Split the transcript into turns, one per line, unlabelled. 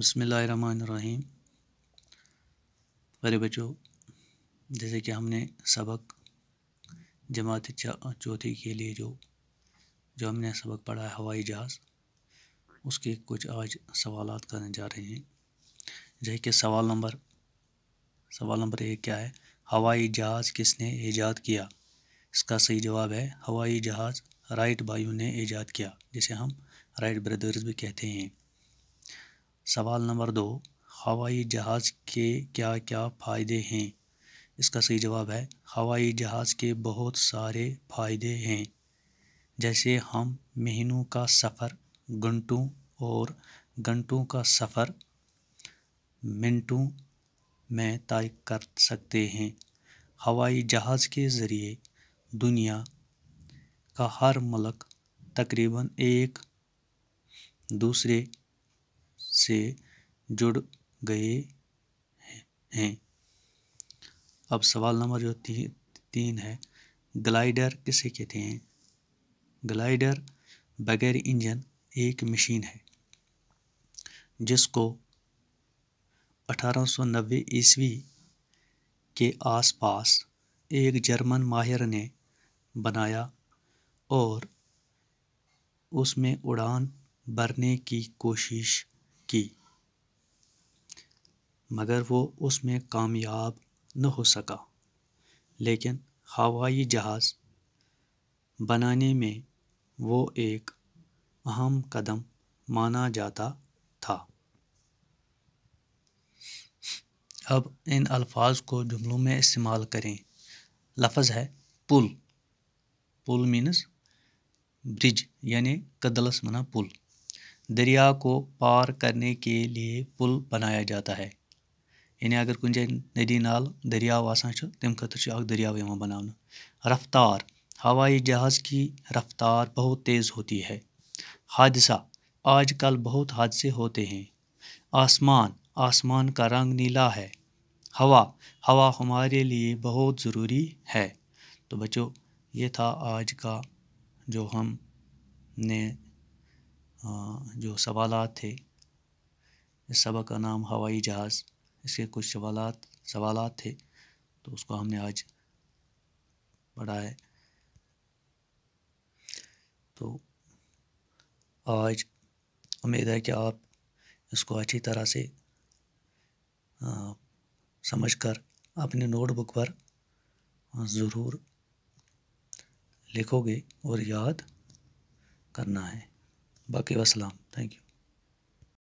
बसमीम अरे बच्चों जैसे कि हमने सबक जमात चौथी के लिए जो जो हमने सबक पढ़ा है हवाई जहाज़ उसके कुछ आज सवाल करने जा रहे हैं जैसे कि सवाल नंबर सवाल नंबर एक क्या है हवाई जहाज़ किसने ईजाद किया इसका सही जवाब है हवाई जहाज़ राइट भाइयों ने ईजाद किया जिसे हम राइट ब्रदर्स भी कहते हैं सवाल नंबर दो हवाई जहाज़ के क्या क्या फ़ायदे हैं इसका सही जवाब है हवाई जहाज़ के बहुत सारे फ़ायदे हैं जैसे हम महीनों का सफ़र घंटों और घंटों का सफ़र मिनटों में तय कर सकते हैं हवाई जहाज़ के ज़रिए दुनिया का हर मलक तकरीबन एक दूसरे से जुड़ गए हैं अब सवाल नंबर जो ती, तीन है ग्लाइडर किसे कहते हैं ग्लाइडर बगैर इंजन एक मशीन है जिसको 1890 ईस्वी के आसपास एक जर्मन माहिर ने बनाया और उसमें उड़ान भरने की कोशिश की मगर वो उसमें कामयाब न हो सका लेकिन हवाई जहाज़ बनाने में वो एक अहम कदम माना जाता था अब इन अल्फाज को जुमलों में इस्तेमाल करें लफज है पुल पुल मीनस ब्रिज यानी कदलस मना पुल दरिया को पार करने के लिए पुल बनाया जाता है यानी अगर कुछ जाए नदी नाल दरियाव आसान तम से दरियाव यहाँ बना रफ्तार हवाई जहाज़ की रफ्तार बहुत तेज़ होती है हादसा आजकल बहुत हादसे होते हैं आसमान आसमान का रंग नीला है हवा हवा हमारे लिए बहुत ज़रूरी है तो बच्चों ये था आज का जो हम ने हाँ, जो सवाल थे इस सबक का नाम हवाई जहाज़ इसके कुछ सवाल सवाल थे तो उसको हमने आज पढ़ा है तो आज उम्मीद है कि आप इसको अच्छी तरह से समझकर समझ कर अपने नोटबुक पर ज़रूर लिखोगे और याद करना है बाकी वसलाम थैंक यू